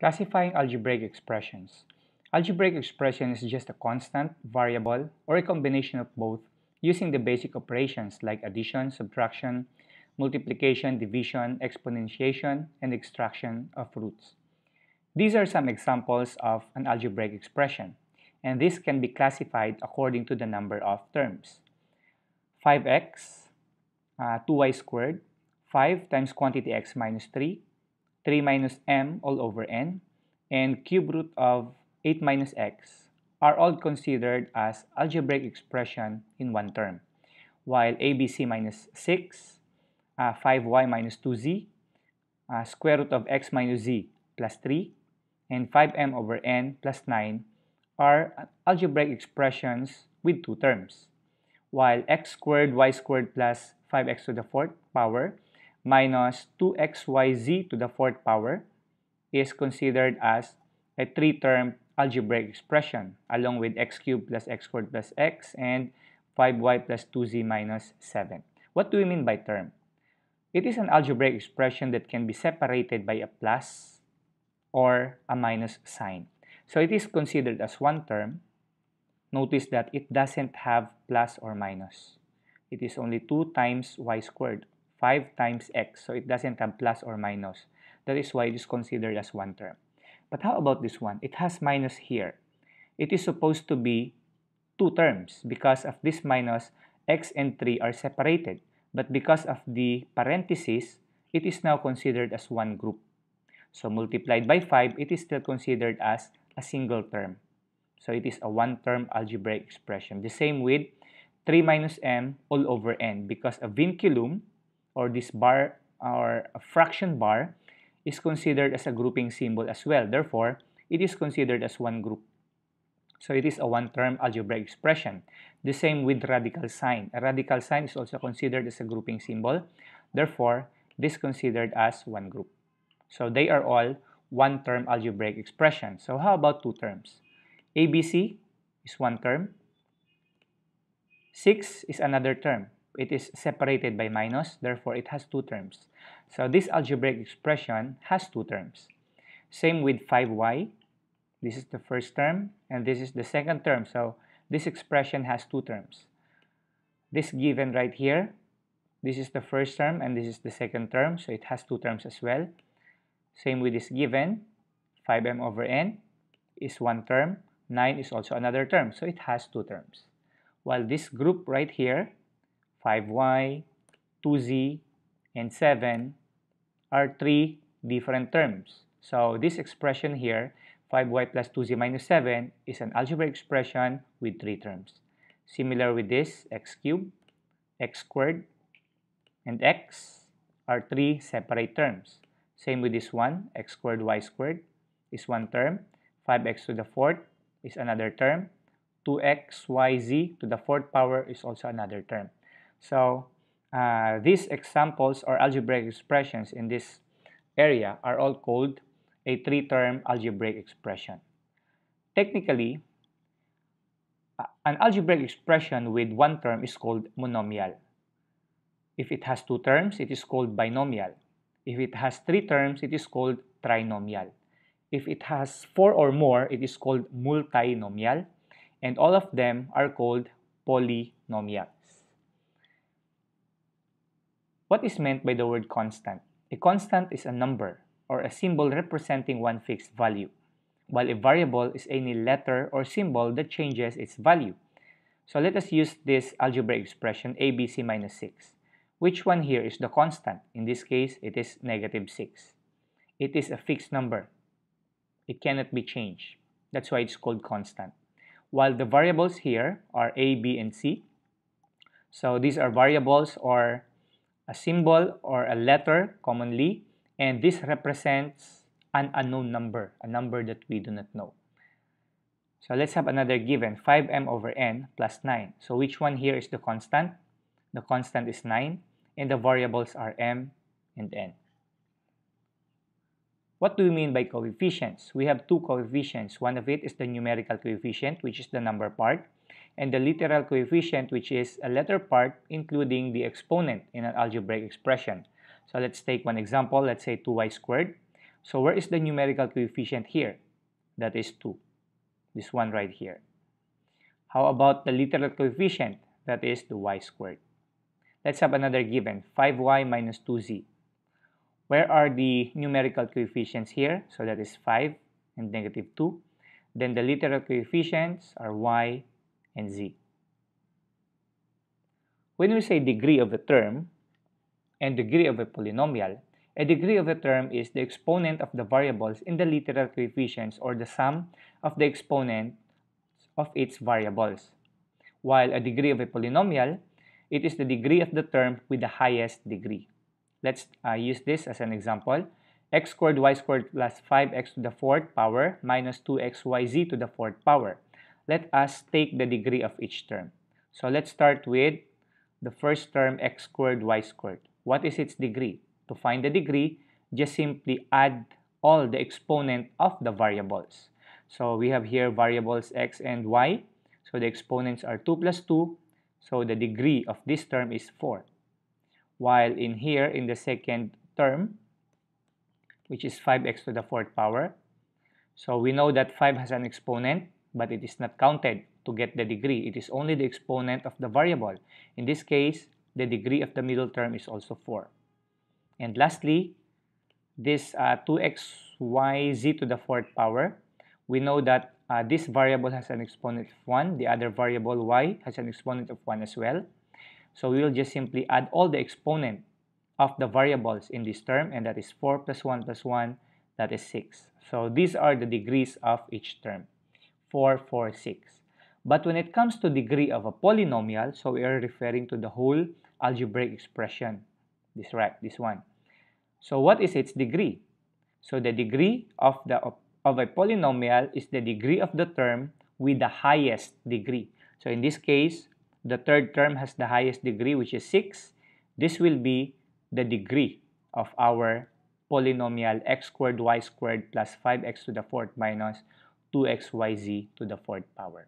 Classifying algebraic expressions. Algebraic expression is just a constant, variable, or a combination of both using the basic operations like addition, subtraction, multiplication, division, exponentiation, and extraction of roots. These are some examples of an algebraic expression, and this can be classified according to the number of terms. 5x, uh, 2y squared, 5 times quantity x minus 3, 3 minus m all over n and cube root of 8 minus x are all considered as algebraic expression in one term, while abc minus 6, uh, 5y minus 2z, uh, square root of x minus z plus 3, and 5m over n plus 9 are algebraic expressions with two terms, while x squared y squared plus 5x to the fourth power minus 2xyz to the fourth power is considered as a three-term algebraic expression along with x cubed plus x squared plus x and 5y plus 2z minus 7. What do we mean by term? It is an algebraic expression that can be separated by a plus or a minus sign. So it is considered as one term. Notice that it doesn't have plus or minus. It is only 2 times y squared 5 times x. So it doesn't have plus or minus. That is why it is considered as one term. But how about this one? It has minus here. It is supposed to be two terms because of this minus, x and 3 are separated. But because of the parentheses, it is now considered as one group. So multiplied by 5, it is still considered as a single term. So it is a one-term algebraic expression. The same with 3 minus m all over n because a vinculum or this bar or a fraction bar is considered as a grouping symbol as well. Therefore, it is considered as one group. So it is a one-term algebraic expression. The same with radical sign. A radical sign is also considered as a grouping symbol. Therefore, this considered as one group. So they are all one-term algebraic expression. So how about two terms? ABC is one term. 6 is another term it is separated by minus, therefore it has two terms. So this algebraic expression has two terms. Same with 5y, this is the first term, and this is the second term, so this expression has two terms. This given right here, this is the first term, and this is the second term, so it has two terms as well. Same with this given, 5m over n is one term, 9 is also another term, so it has two terms. While this group right here, 5y, 2z, and 7 are three different terms. So this expression here, 5y plus 2z minus 7, is an algebraic expression with three terms. Similar with this, x cubed, x squared, and x are three separate terms. Same with this one, x squared, y squared is one term. 5x to the fourth is another term. 2xyz to the fourth power is also another term. So uh, these examples or algebraic expressions in this area are all called a three-term algebraic expression. Technically, an algebraic expression with one term is called monomial. If it has two terms, it is called binomial. If it has three terms, it is called trinomial. If it has four or more, it is called multinomial. And all of them are called polynomial. What is meant by the word constant? A constant is a number or a symbol representing one fixed value, while a variable is any letter or symbol that changes its value. So let us use this algebraic expression abc minus 6. Which one here is the constant? In this case, it is negative 6. It is a fixed number. It cannot be changed. That's why it's called constant. While the variables here are a, b, and c. So these are variables or a symbol or a letter commonly, and this represents an unknown number, a number that we do not know. So let's have another given, 5m over n plus 9. So which one here is the constant? The constant is 9, and the variables are m and n. What do we mean by coefficients? We have two coefficients. One of it is the numerical coefficient, which is the number part, and the literal coefficient, which is a letter part, including the exponent in an algebraic expression. So let's take one example. Let's say 2y squared. So where is the numerical coefficient here? That is 2. This one right here. How about the literal coefficient? That is the y squared. Let's have another given, 5y minus 2z. Where are the numerical coefficients here? So that is 5 and negative 2. Then the literal coefficients are y and z. When we say degree of a term and degree of a polynomial, a degree of a term is the exponent of the variables in the literal coefficients or the sum of the exponent of its variables. While a degree of a polynomial, it is the degree of the term with the highest degree. Let's uh, use this as an example. x squared y squared plus 5x to the fourth power minus 2xyz to the fourth power let us take the degree of each term. So let's start with the first term x squared y squared. What is its degree? To find the degree, just simply add all the exponent of the variables. So we have here variables x and y. So the exponents are 2 plus 2. So the degree of this term is 4. While in here, in the second term, which is 5x to the fourth power, so we know that 5 has an exponent but it is not counted to get the degree. It is only the exponent of the variable. In this case, the degree of the middle term is also 4. And lastly, this uh, 2xyz to the fourth power, we know that uh, this variable has an exponent of 1. The other variable y has an exponent of 1 as well. So we will just simply add all the exponent of the variables in this term, and that is 4 plus 1 plus 1, that is 6. So these are the degrees of each term. 4, 4, 6. But when it comes to degree of a polynomial, so we are referring to the whole algebraic expression. This right, this one. So what is its degree? So the degree of, the, of a polynomial is the degree of the term with the highest degree. So in this case, the third term has the highest degree, which is 6. This will be the degree of our polynomial x squared y squared plus 5x to the fourth minus 2xyz to the fourth power.